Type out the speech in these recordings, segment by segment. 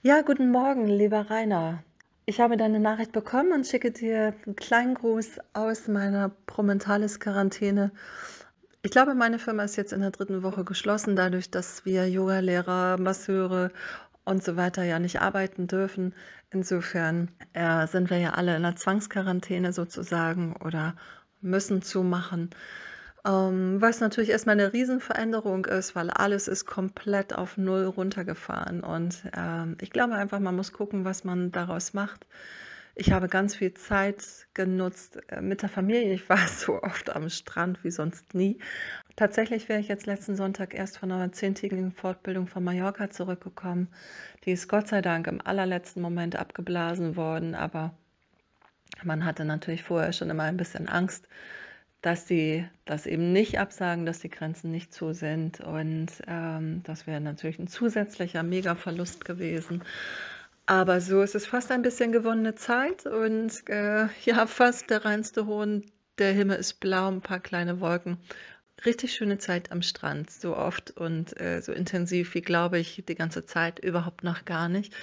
Ja, guten Morgen, lieber Rainer. Ich habe deine Nachricht bekommen und schicke dir einen kleinen Gruß aus meiner promentalis quarantäne Ich glaube, meine Firma ist jetzt in der dritten Woche geschlossen, dadurch, dass wir Yogalehrer, Masseure und so weiter ja nicht arbeiten dürfen. Insofern äh, sind wir ja alle in der Zwangsquarantäne sozusagen oder müssen zumachen. Ähm, was natürlich erstmal eine Riesenveränderung ist, weil alles ist komplett auf Null runtergefahren. Und ähm, ich glaube einfach, man muss gucken, was man daraus macht. Ich habe ganz viel Zeit genutzt äh, mit der Familie. Ich war so oft am Strand wie sonst nie. Tatsächlich wäre ich jetzt letzten Sonntag erst von einer zehntägigen Fortbildung von Mallorca zurückgekommen. Die ist Gott sei Dank im allerletzten Moment abgeblasen worden, aber man hatte natürlich vorher schon immer ein bisschen Angst, dass sie das eben nicht absagen, dass die Grenzen nicht zu sind. Und ähm, das wäre natürlich ein zusätzlicher Mega-Verlust gewesen. Aber so ist es fast ein bisschen gewonnene Zeit und äh, ja, fast der reinste Hohn. Der Himmel ist blau, ein paar kleine Wolken. Richtig schöne Zeit am Strand, so oft und äh, so intensiv wie, glaube ich, die ganze Zeit überhaupt noch gar nicht.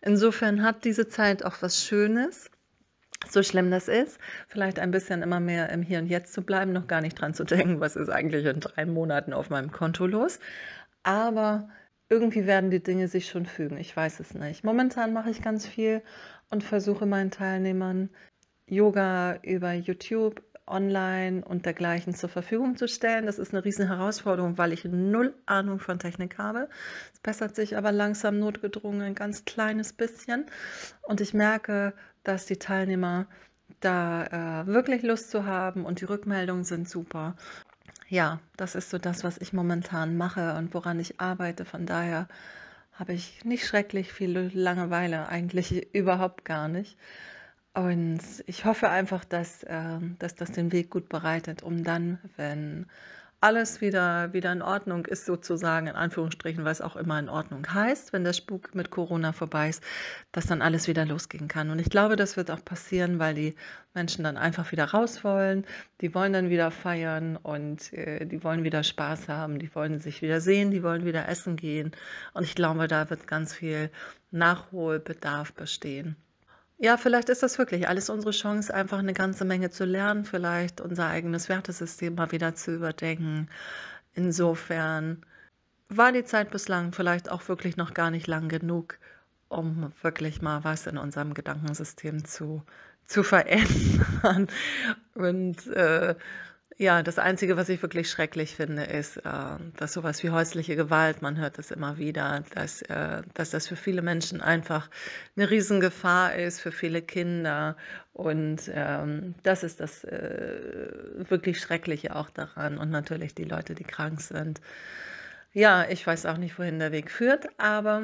Insofern hat diese Zeit auch was Schönes so schlimm das ist, vielleicht ein bisschen immer mehr im Hier und Jetzt zu bleiben, noch gar nicht dran zu denken, was ist eigentlich in drei Monaten auf meinem Konto los. Aber irgendwie werden die Dinge sich schon fügen, ich weiß es nicht. Momentan mache ich ganz viel und versuche meinen Teilnehmern Yoga über YouTube, online und dergleichen zur Verfügung zu stellen. Das ist eine riesen Herausforderung, weil ich null Ahnung von Technik habe. Es bessert sich aber langsam notgedrungen ein ganz kleines bisschen. Und ich merke, dass die Teilnehmer da äh, wirklich Lust zu haben und die Rückmeldungen sind super. Ja, das ist so das, was ich momentan mache und woran ich arbeite. Von daher habe ich nicht schrecklich viel Langeweile, eigentlich überhaupt gar nicht. Und ich hoffe einfach, dass, äh, dass das den Weg gut bereitet, um dann, wenn alles wieder, wieder in Ordnung ist, sozusagen, in Anführungsstrichen, was auch immer in Ordnung heißt, wenn der Spuk mit Corona vorbei ist, dass dann alles wieder losgehen kann. Und ich glaube, das wird auch passieren, weil die Menschen dann einfach wieder raus wollen, die wollen dann wieder feiern und äh, die wollen wieder Spaß haben, die wollen sich wieder sehen, die wollen wieder essen gehen. Und ich glaube, da wird ganz viel Nachholbedarf bestehen. Ja, vielleicht ist das wirklich alles unsere Chance, einfach eine ganze Menge zu lernen, vielleicht unser eigenes Wertesystem mal wieder zu überdenken. Insofern war die Zeit bislang vielleicht auch wirklich noch gar nicht lang genug, um wirklich mal was in unserem Gedankensystem zu, zu verändern. Und äh, ja, das Einzige, was ich wirklich schrecklich finde, ist, äh, dass sowas wie häusliche Gewalt, man hört das immer wieder, dass, äh, dass das für viele Menschen einfach eine Riesengefahr ist, für viele Kinder. Und ähm, das ist das äh, wirklich Schreckliche auch daran. Und natürlich die Leute, die krank sind. Ja, ich weiß auch nicht, wohin der Weg führt, aber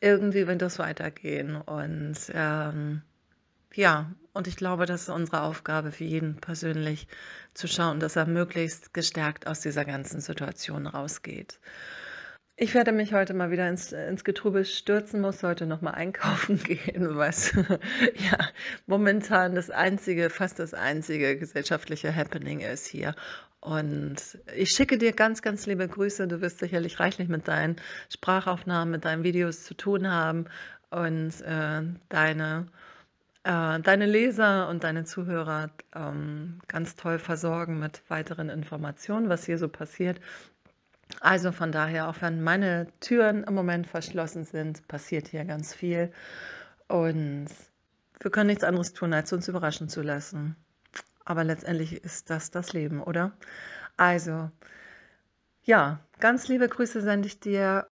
irgendwie wird das weitergehen. Und ähm, ja, und ich glaube, das ist unsere Aufgabe für jeden persönlich, zu schauen, dass er möglichst gestärkt aus dieser ganzen Situation rausgeht. Ich werde mich heute mal wieder ins, ins Getrübel stürzen, muss heute nochmal einkaufen gehen, was ja momentan das einzige, fast das einzige gesellschaftliche Happening ist hier. Und ich schicke dir ganz, ganz liebe Grüße. Du wirst sicherlich reichlich mit deinen Sprachaufnahmen, mit deinen Videos zu tun haben und äh, deine äh, deine Leser und deine Zuhörer ähm, ganz toll versorgen mit weiteren Informationen, was hier so passiert. Also von daher, auch wenn meine Türen im Moment verschlossen sind, passiert hier ganz viel. Und wir können nichts anderes tun, als uns überraschen zu lassen. Aber letztendlich ist das das Leben, oder? Also, ja, ganz liebe Grüße sende ich dir